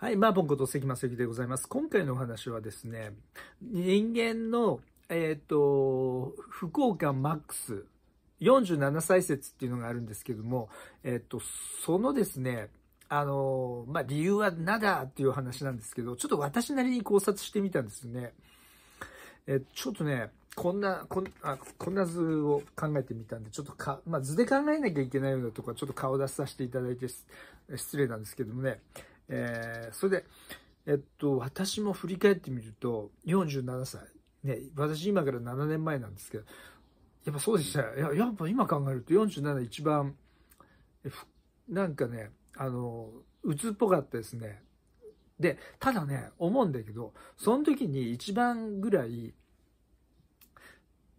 はい、まあ、こと関正幸でございます。今回のお話はですね、人間の、えっ、ー、と、不幸感マックス、47歳説っていうのがあるんですけども、えっ、ー、と、そのですね、あの、まあ、理由はなだっていう話なんですけど、ちょっと私なりに考察してみたんですよね。えちょっとね、こんな、こんあこんな図を考えてみたんで、ちょっとか、まあ、図で考えなきゃいけないようなとこはちょっと顔出させていただいて失礼なんですけどもね、えー、それで、えっと、私も振り返ってみると、47歳。ね、私今から7年前なんですけど、やっぱそうでしたややっぱ今考えると47一番、なんかね、あの、鬱っぽかったですね。で、ただね、思うんだけど、その時に一番ぐらい、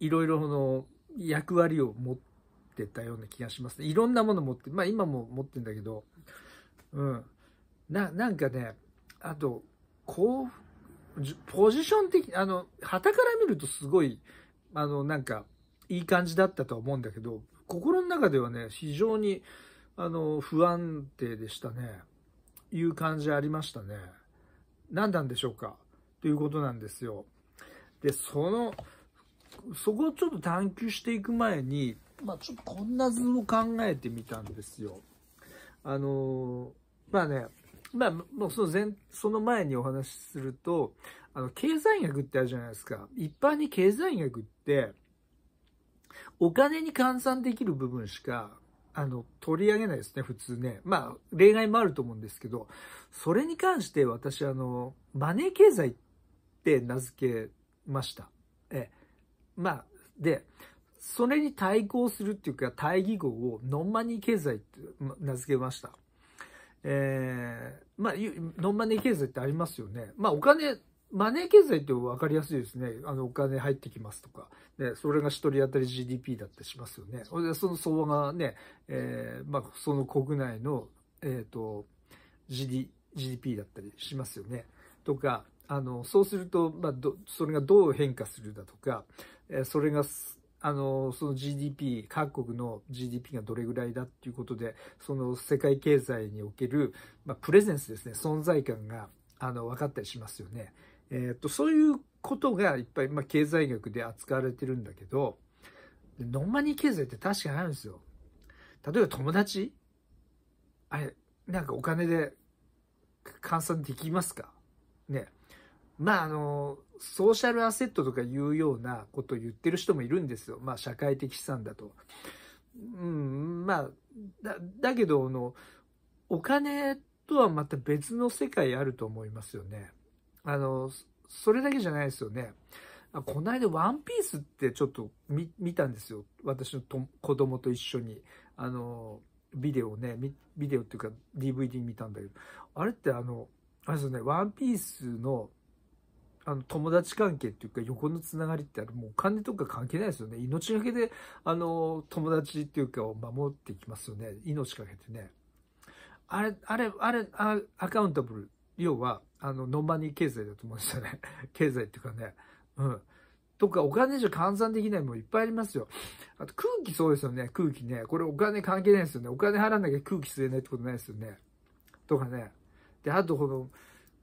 いろいろの役割を持ってたような気がしますね。いろんなもの持って、まあ今も持ってんだけど、うん。な、なんかね、あと、こう、ポジション的、あの、旗から見るとすごい、あの、なんか、いい感じだったとは思うんだけど、心の中ではね、非常に、あの、不安定でしたね。いう感じありましたね。何なんでしょうかということなんですよ。で、その、そこをちょっと探求していく前に、まあ、ちょっとこんな図を考えてみたんですよ。あの、まあね、まあ、もうその前、その前にお話しすると、あの、経済学ってあるじゃないですか。一般に経済学って、お金に換算できる部分しか、あの、取り上げないですね、普通ね。まあ、例外もあると思うんですけど、それに関して私、あの、マネー経済って名付けました。ええ。まあ、で、それに対抗するっていうか、対義語をノンマニー経済って名付けました。えー、まあ、ノンマネー経済ってありますよね。まあ、お金、マネー経済って分かりやすいですね。あの、お金入ってきますとか。ね、それが1人当たり GDP だったりしますよね。それで、その相場がね、えー、まあ、その国内の、えっ、ー、と、GD、GDP だったりしますよね。とか、あの、そうすると、まあ、それがどう変化するだとか、えー、それがあの、その GDP、各国の GDP がどれぐらいだっていうことで、その世界経済における、まあ、プレゼンスですね、存在感が、あの、分かったりしますよね。えっ、と、そういうことがいっぱい、まあ、経済学で扱われてるんだけど、ノンマニー経済って確かにあるんですよ。例えば友達あれ、なんかお金で換算できますかね。まあ、あの、ソーシャルアセットとかいうようなことを言ってる人もいるんですよ。まあ、社会的資産だと。うん、まあ、だ、だけど、あの、お金とはまた別の世界あると思いますよね。あの、それだけじゃないですよね。この間、ワンピースってちょっと見、見たんですよ。私のと子供と一緒に。あの、ビデオね、ビデオっていうか DVD 見たんだけど。あれってあの、あれですよね、ワンピースのあの友達関係っていうか横のつながりってあるもうお金とか関係ないですよね命がけであの友達っていうかを守っていきますよね命かけてねあれあれあれアカウンタブル要はあのノンマニー経済だと思うんですよね 経済っていうかねうんとかお金じゃ換算できないもんいっぱいありますよ。あと空気そうですよね。空気ね。これお金関係ないですよね。お金払わなきゃ空気吸えないってことないですよね。とかね。で、あとこの、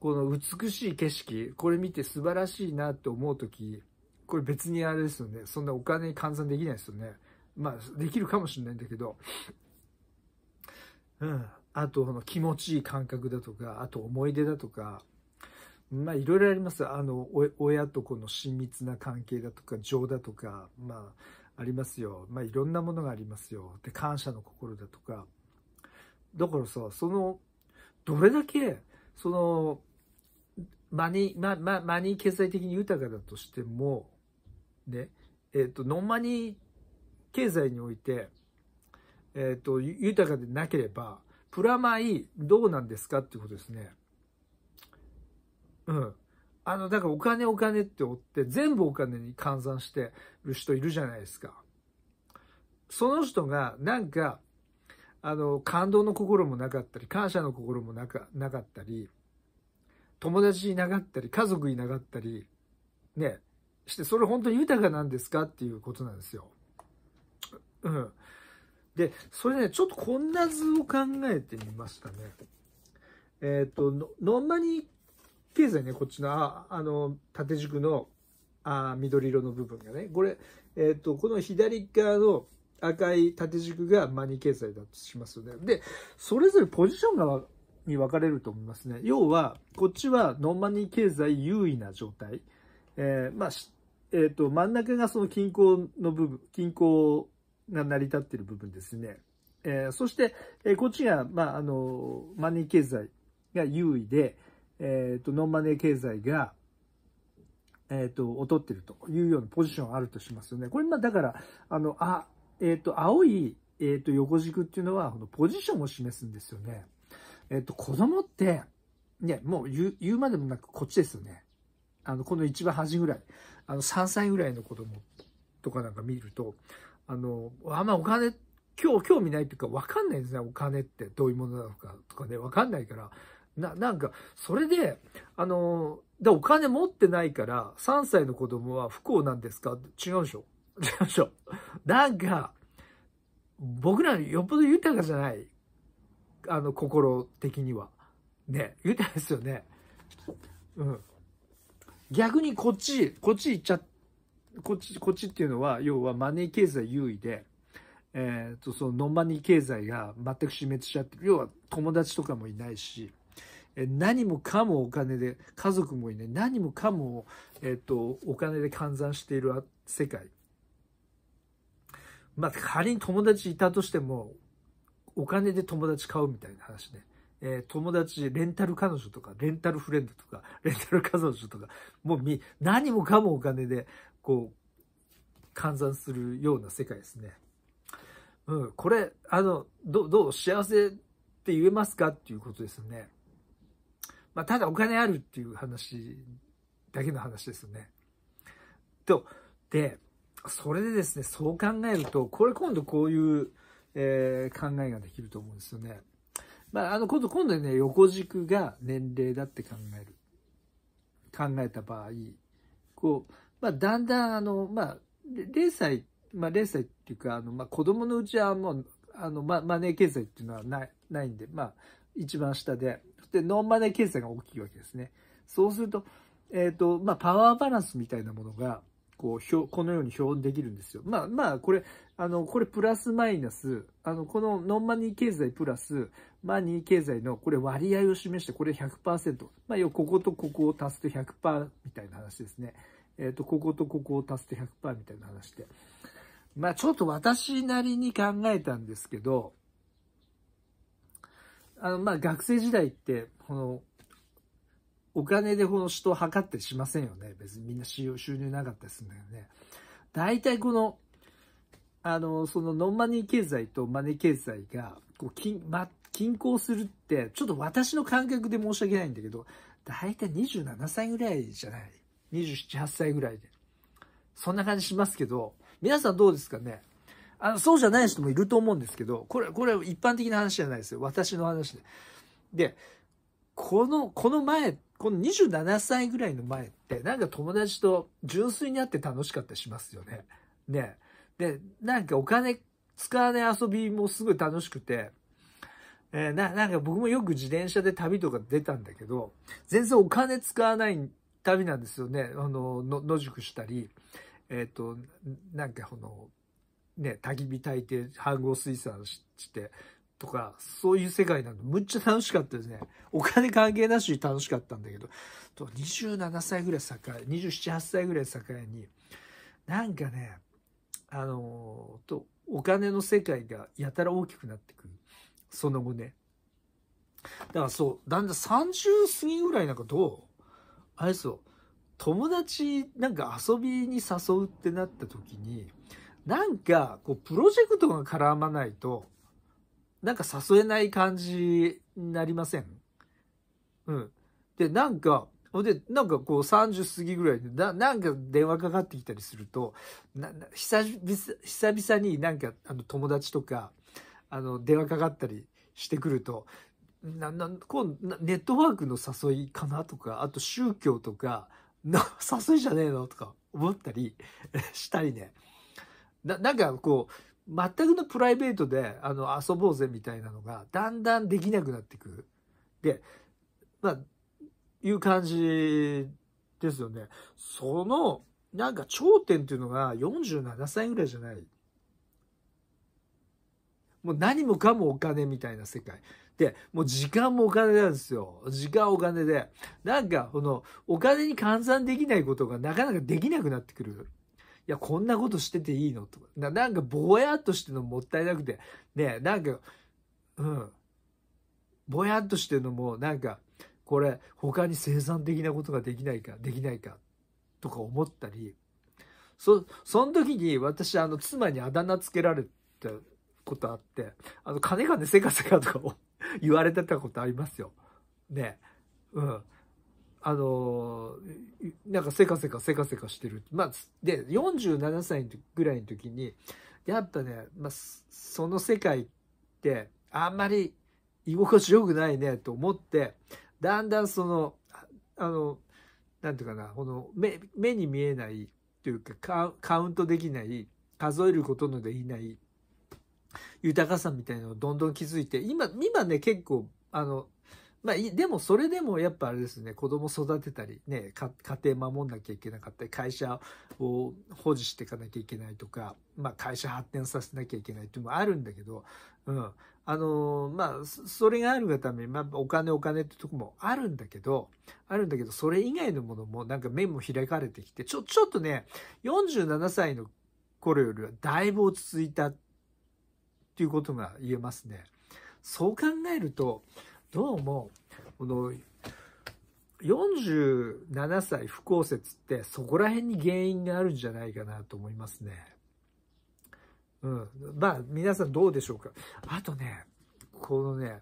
この美しい景色、これ見て素晴らしいなって思うとき、これ別にあれですよね。そんなお金に換算できないですよね。まあ、できるかもしれないんだけど、うん。あと、の気持ちいい感覚だとか、あと思い出だとか、まあ、いろいろあります。あの、親と子の親密な関係だとか、情だとか、まあ、ありますよ。まあ、いろんなものがありますよ。で、感謝の心だとか。だからさ、その、どれだけ、その、マニ、ま、ま、マニー経済的に豊かだとしても、ね、えっ、ー、と、ノンマニー経済において、えっ、ー、と、豊かでなければ、プラマイどうなんですかっていうことですね。うん。あの、だからお金お金って追って、全部お金に換算してる人いるじゃないですか。その人が、なんか、あの、感動の心もなかったり、感謝の心もなかなかったり、友達いなかったり、家族いなかったり、ね、して、それ本当に豊かなんですかっていうことなんですよ。うん。で、それね、ちょっとこんな図を考えてみましたね。えっ、ー、と、ノンマニ経済ね、こっちの、ああの、縦軸の、あ緑色の部分がね、これ、えっ、ー、と、この左側の赤い縦軸がマニ経済だとしますよね。で、それぞれポジションがに分かれると思いますね。要は、こっちはノンマニー経済優位な状態。えー、まあ、えっ、ー、と、真ん中がその均衡の部分、均衡が成り立っている部分ですね。えー、そして、えこっちが、まあ、あの、マネー経済が優位で、えっ、と、ノンマネー経済が、えっ、と、劣ってるというようなポジションあるとしますよね。これ、まだから、あの、あ、えっ、と、青い、えっ、と、横軸っていうのは、このポジションを示すんですよね。えっと、子供って、ね、もう言う、言うまでもなくこっちですよね。あの、この一番端ぐらい。あの、3歳ぐらいの子供とかなんか見ると、あの、あんまお金、今日、興味ないっていうか、わかんないですね。お金ってどういうものなのかとかね、わかんないから。な、なんか、それで、あの、で、お金持ってないから、3歳の子供は不幸なんですか違うでしょ 違うでしょなんか、僕らよっぽど豊かじゃないあの、心的には。ね、言うたいですよね。うん。逆にこっち、こっち行っちゃ、こっち、こっちっていうのは、要はマネー経済優位で、えっ、ー、と、そのノンマネー経済が全く死滅しちゃってる。要は友達とかもいないし、え何もかもお金で、家族もいない、何もかも、えっ、ー、と、お金で換算している世界。まあ、仮に友達いたとしても、お金で友達買うみたいな話ね。えー、友達、レンタル彼女とか、レンタルフレンドとか、レンタル彼女とか、もうみ、何もかもお金で、こう、換算するような世界ですね。うん、これ、あの、ど、どう、幸せって言えますかっていうことですね。まあ、ただお金あるっていう話だけの話ですね。と、で、それでですね、そう考えると、これ今度こういう、えー、考えができると思うんですよね。まあ、あの、今度、今度ね、横軸が年齢だって考える。考えた場合、こう、まあ、だんだん、あの、まあ、0歳、まあ、0歳っていうか、あの、まあ、子供のうちはもう、あの、ま、マネー経済っていうのはない、ないんで、まあ、一番下で、で、ノンマネー経済が大きいわけですね。そうすると、えっ、ー、と、まあ、パワーバランスみたいなものが、こう、表、このように表できるんですよ。まあまあ、これ、あの、これプラスマイナス、あの、このノンマニー経済プラス、マニー経済のこれ割合を示して、これ100%。まあ、要はこことここを足すと100%みたいな話ですね。えっ、ー、と、こことここを足すと100%みたいな話で。まあ、ちょっと私なりに考えたんですけど、あの、まあ、学生時代って、この、お金でこの人を測ってしませんよね。別にみんな収入なかったりするんだよね。大体この、あの、そのノンマネー経済とマネー経済が、こう、均、ま、均衡するって、ちょっと私の感覚で申し訳ないんだけど、大体27歳ぐらいじゃない ?27、8歳ぐらいで。そんな感じしますけど、皆さんどうですかねあの、そうじゃない人もいると思うんですけど、これ、これ一般的な話じゃないですよ。私の話で。で、この、この前、この27歳ぐらいの前って、なんか友達と純粋に会って楽しかったりしますよね。ね。で、なんかお金使わない遊びもすごい楽しくて、えー、な、なんか僕もよく自転車で旅とか出たんだけど、全然お金使わない旅なんですよね。あの、の野宿したり、えっ、ー、と、なんかこの、ね、焚き火焚いて、飯合水産して、とか、そういう世界なんで、むっちゃ楽しかったですね。お金関係なし楽しかったんだけど、と27歳ぐらい境、27、8歳ぐらい境に、なんかね、あのー、と、お金の世界がやたら大きくなってくる。その後ね。だからそう、だんだん30過ぎぐらいなんかどうあれそう、友達なんか遊びに誘うってなった時に、なんか、こう、プロジェクトが絡まないと、なんか誘えない感じになりませんうん。で、なんか、で、なんかこう30過ぎぐらいで、な、なんか電話かかってきたりすると、な、な久々、久々になんかあの友達とか、あの電話かかったりしてくると、な、な、今度、ネットワークの誘いかなとか、あと宗教とか、な、誘いじゃねえのとか思ったり したりね。な、なんかこう、全くのプライベートであの遊ぼうぜみたいなのがだんだんできなくなってくる。で、まあ、いう感じですよね。その、なんか頂点っていうのが47歳ぐらいじゃない。もう何もかもお金みたいな世界。で、もう時間もお金なんですよ。時間お金で。なんか、この、お金に換算できないことがなかなかできなくなってくる。や、こんなことしてていいのとかな、なんかぼやっとしてるのもったいなくて、ね、なんか、うん。ぼやっとしてるのも、なんか、これ、他に生産的なことができないか、できないか、とか思ったり、そ、その時に私、あの、妻にあだ名つけられたことあって、あの、金がね、せかせかとかを言われてたことありますよ。ね。うん。あの、なんかせかせかせかせかしてる。まあ、で、47歳ぐらいの時に、やっぱね、まあ、その世界って、あんまり居心地よくないねと思って、だんだんその、あの、なんていうかな、この目、目に見えないというか、カウントできない、数えることのできない豊かさみたいのをどんどん気づいて、今、今ね、結構、あの、まあ、でもそれでもやっぱあれですね、子供育てたり、ね、家庭守んなきゃいけなかったり、会社を保持していかなきゃいけないとか、まあ会社発展させなきゃいけないっていうのもあるんだけど、うん。あのー、まあ、それがあるがために、まあお金お金ってとこもあるんだけど、あるんだけど、それ以外のものもなんか面も開かれてきて、ちょ、ちょっとね、47歳の頃よりはだいぶ落ち着いたっていうことが言えますね。そう考えると、どうも、この、47歳不幸説ってそこら辺に原因があるんじゃないかなと思いますね。うん。まあ、皆さんどうでしょうか。あとね、このね、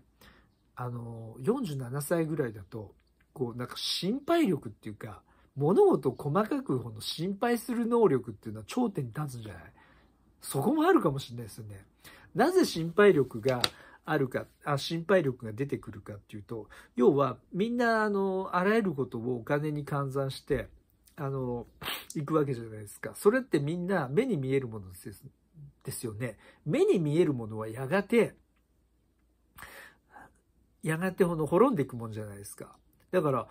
あの、47歳ぐらいだと、こう、なんか心配力っていうか、物事細かくこの心配する能力っていうのは頂点に立つんじゃないそこもあるかもしれないですよね。なぜ心配力が、あるか、あ心配力が出てくるかっていうと、要はみんなあの、あらゆることをお金に換算して、あの、行くわけじゃないですか。それってみんな目に見えるものですですよね。目に見えるものはやがて、やがてほの滅んでいくもんじゃないですか。だから、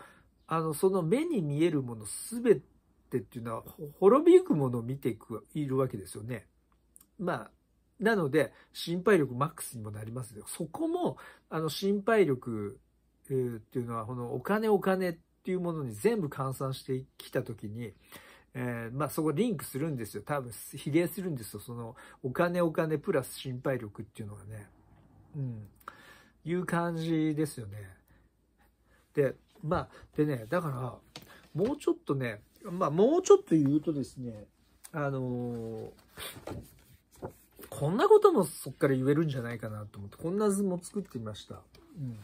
あの、その目に見えるもの全てっていうのは、滅びゆくものを見ていく、いるわけですよね。まあ、なので、心配力マックスにもなりますよ。そこも、あの、心配力、っていうのは、このお金お金っていうものに全部換算してきたときに、えー、まあそこリンクするんですよ。多分、比例するんですよ。その、お金お金プラス心配力っていうのがね。うん。いう感じですよね。で、まあ、でね、だから、もうちょっとね、まあもうちょっと言うとですね、あのーこんなこともそっから言えるんじゃないかなと思って、こんな図も作ってみました。うん、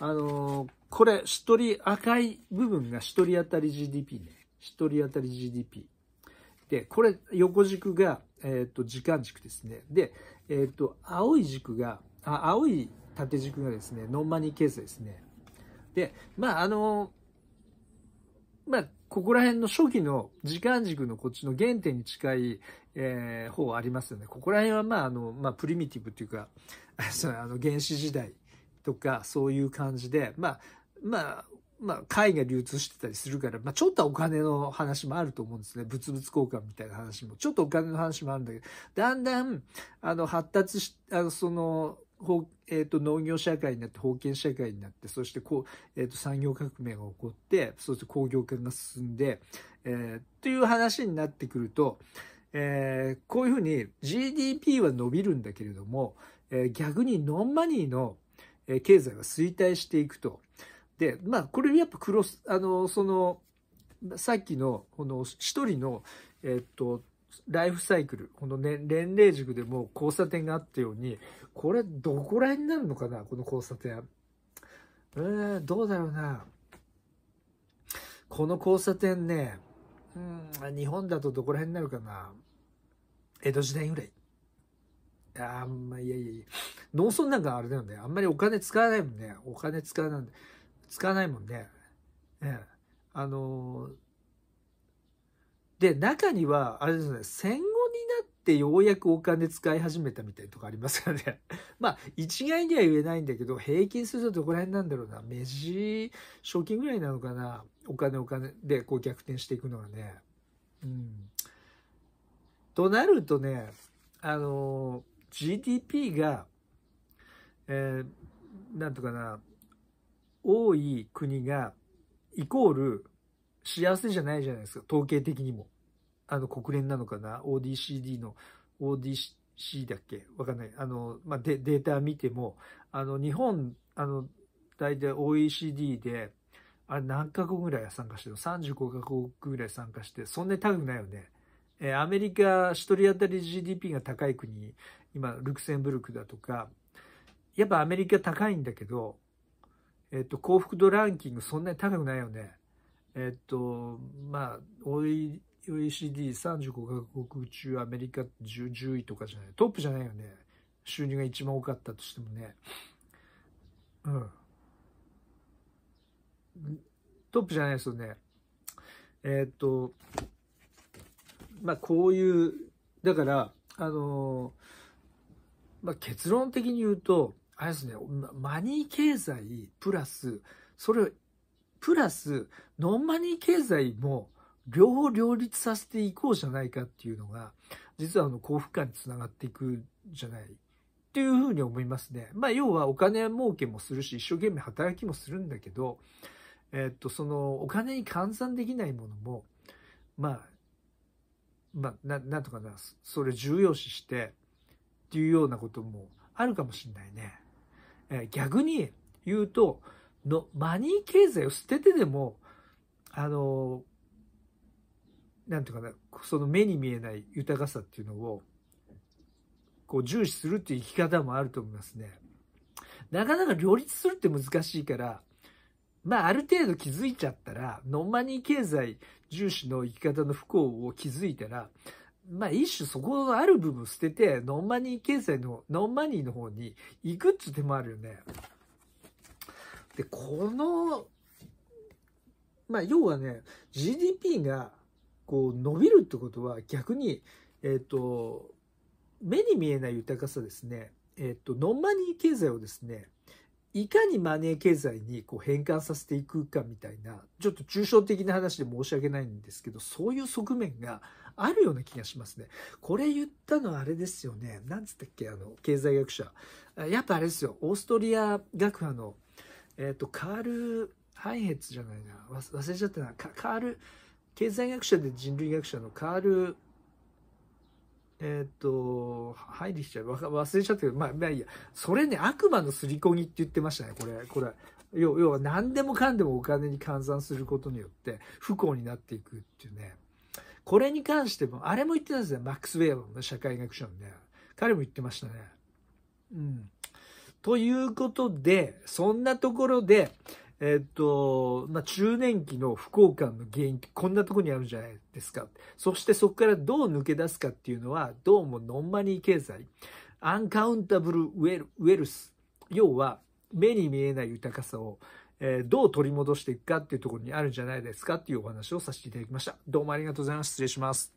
あのー、これ、一人、赤い部分が一人当たり GDP ね。一人当たり GDP。で、これ、横軸が、えっ、ー、と、時間軸ですね。で、えっ、ー、と、青い軸が、あ、青い縦軸がですね、ノンマニーケースですね。で、まあ、あの、まあ、ここら辺の初期の時間軸のこっちの原点に近い、えー、方ありますよね。ここら辺はまああの、まあプリミティブっていうか、そのあの原始時代とかそういう感じで、まあ、まあ、まあ、貝が流通してたりするから、まあ、ちょっとはお金の話もあると思うんですね。物々交換みたいな話も。ちょっとお金の話もあるんだけど、だんだん、あの、発達し、あの、その、えっ、と、農業社会になって、封建社会になって、そしてこう、えっ、と、産業革命が起こって、そして工業化が進んで、えー、という話になってくると、えー、こういうふうに GDP は伸びるんだけれども、えー、逆にノンマニーの経済は衰退していくと。で、まあ、これやっぱクロス、あの、その、さっきの、この一人の、えっ、と、ライフサイクル、この年齢塾でも交差点があったように、これどこら辺になるのかなこの交差点。えー、どうだろうな。この交差点ね、うん、日本だとどこら辺になるかな。江戸時代ぐらい。あんまいやいやいや。農村なんかあれだよね。あんまりお金使わないもんね。お金使わない、使わないもんね。え、え。あのーで、中には、あれですね、戦後になってようやくお金使い始めたみたいとかありますからね。まあ、一概には言えないんだけど、平均するとどこら辺なんだろうな。目地、初期ぐらいなのかな。お金お金でこう逆転していくのはね。うん。となるとね、あの、GDP が、えー、なんとかな、多い国が、イコール、幸せじゃないじゃないですか、統計的にも。あの、国連なのかな ?ODCD の、ODC だっけわかんない。あの、まあ、データ見ても、あの、日本、あの、大体 OECD で、あれ何カ国ぐらい参加してるの ?35 カ国ぐらい参加して、そんなに高くないよね。えー、アメリカ1人当たり GDP が高い国、今、ルクセンブルクだとか、やっぱアメリカ高いんだけど、えっ、ー、と、幸福度ランキングそんなに高くないよね。えっと、まあ、OECD35 カ国中アメリカ 10, 10位とかじゃない。トップじゃないよね。収入が一番多かったとしてもね。うん。トップじゃないですよね。えっと、まあ、こういう、だから、あのまあ、結論的に言うと、あれですね、マニー経済プラス、それをプラス、ノンマニー経済も、両方両立させていこうじゃないかっていうのが、実はあの幸福感につながっていくじゃないっていうふうに思いますね。まあ要はお金儲けもするし、一生懸命働きもするんだけど、えっと、そのお金に換算できないものも、まあ、まあ、ななんとかな、それ重要視してっていうようなこともあるかもしんないね。えー、逆に言うと、のマニー経済を捨ててでも、あの、なんていうかな、その目に見えない豊かさっていうのを、こう重視するっていう生き方もあると思いますね。なかなか両立するって難しいから、まあある程度気づいちゃったら、ノンマニー経済重視の生き方の不幸を気づいたら、まあ一種そこのある部分捨てて、ノンマニー経済の、ノンマニーの方に行くっつう手もあるよね。で、この、まあ、要はね、GDP が、こう、伸びるってことは、逆に、えっ、と、目に見えない豊かさですね、えっ、と、ノンマニー経済をですね、いかにマネー経済にこう変換させていくかみたいな、ちょっと抽象的な話で申し訳ないんですけど、そういう側面があるような気がしますね。これ言ったのはあれですよね。なんつったっけ、あの、経済学者。やっぱあれですよ、オーストリア学派のえっ、ー、と、カール、ハイヘッツじゃないな、忘れちゃったな、カール、経済学者で人類学者のカール、えっ、ー、と、ハイリヒちゃん、忘れちゃったけど、まあ、まあいいや、それね、悪魔のすり込みって言ってましたね、これ、これ。要要は何でもかんでもお金に換算することによって不幸になっていくっていうね。これに関しても、あれも言ってたんですね。マックス・ウェアの社会学者のね。彼も言ってましたね。うん。ということで、そんなところで、えっと、まあ、中年期の不幸感の原因ってこんなとこにあるじゃないですか。そしてそこからどう抜け出すかっていうのは、どうもノンマニー経済、アンカウンタブルウェルウェルス、要は目に見えない豊かさを、えー、どう取り戻していくかっていうところにあるんじゃないですかっていうお話をさせていただきました。どうもありがとうございます。失礼します。